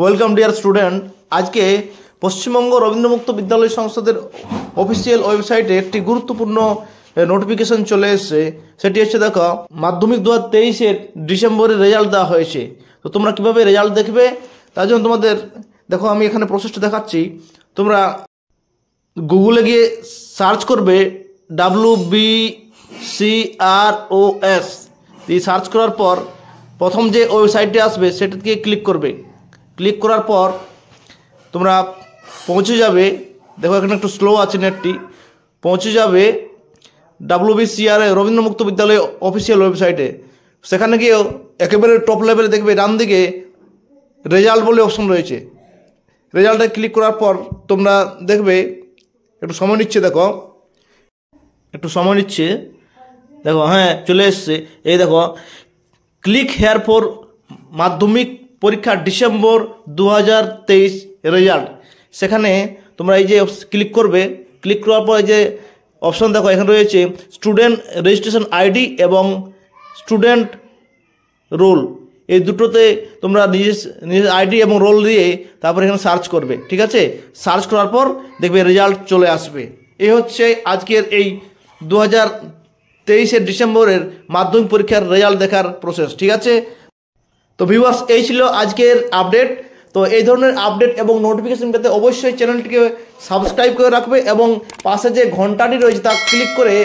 welcome dear student আজকে পশ্চিমবঙ্গ রবীন্দ্রমুক্ত বিদ্যালয় সংসদের অফিসিয়াল ওয়েবসাইটে একটি গুরুত্বপূর্ণ নোটিফিকেশন চলে এসছে সেটি হচ্ছে দেখো মাধ্যমিক দু হাজার তেইশের ডিসেম্বরে রেজাল্ট দেওয়া হয়েছে তো তোমরা কিভাবে রেজাল্ট দেখবে তার জন্য তোমাদের দেখো আমি এখানে প্রসেসটা দেখাচ্ছি তোমরা গুগলে গিয়ে সার্চ করবে W B C R O S এই সার্চ করার পর প্রথম যে ওয়েবসাইটটি আসবে সেটাকে ক্লিক করবে ক্লিক করার পর তোমরা পৌঁছে যাবে দেখো এখানে একটু স্লো আছে নেটটি পৌঁছে যাবে ডাব্লুবিসিআর রবীন্দ্র মুক্ত বিদ্যালয় অফিসিয়াল ওয়েবসাইটে সেখানে গিয়েও একেবারে টপ লেভেলে দেখবে ডান দিকে রেজাল্ট বলে অপশন রয়েছে রেজাল্টে ক্লিক করার পর তোমরা দেখবে একটু সময় নিচ্ছে দেখো একটু সময় নিচ্ছে দেখো হ্যাঁ চলে এসছে এই দেখো ক্লিক হেয়ার ফর মাধ্যমিক পরীক্ষা ডিসেম্বর দু রেজাল্ট সেখানে তোমরা এই যে ক্লিক করবে ক্লিক করার এই যে অপশন দেখো এখানে রয়েছে স্টুডেন্ট রেজিস্ট্রেশন আইডি এবং স্টুডেন্ট রোল এই দুটোতে তোমরা নিজের নিজের আইডি এবং রোল দিয়ে তারপর এখানে সার্চ করবে ঠিক আছে সার্চ করার পর দেখবে রেজাল্ট চলে আসবে এই হচ্ছে আজকের এই দু হাজার তেইশে ডিসেম্বরের মাধ্যমিক পরীক্ষার রেজাল্ট দেখার প্রসেস ঠিক আছে তো ভিউয়ার্স এই ছিল আজকের আপডেট তো এই ধরনের আপডেট এবং নোটিফিকেশন পেতে অবশ্যই চ্যানেলটিকে সাবস্ক্রাইব করে রাখবে এবং পাশে যে ঘন্টাটি রয়েছে তা ক্লিক করে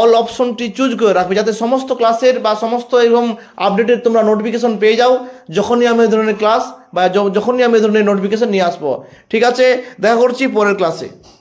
অল অপশনটি চুজ করে রাখবে যাতে সমস্ত ক্লাসের বা সমস্ত এরকম আপডেটের তোমরা নোটিফিকেশন পেয়ে যাও যখনই আমি এই ধরনের ক্লাস বা যখনই আমি এই ধরনের নোটিফিকেশন নিয়ে আসবো ঠিক আছে দেখা করছি পরের ক্লাসে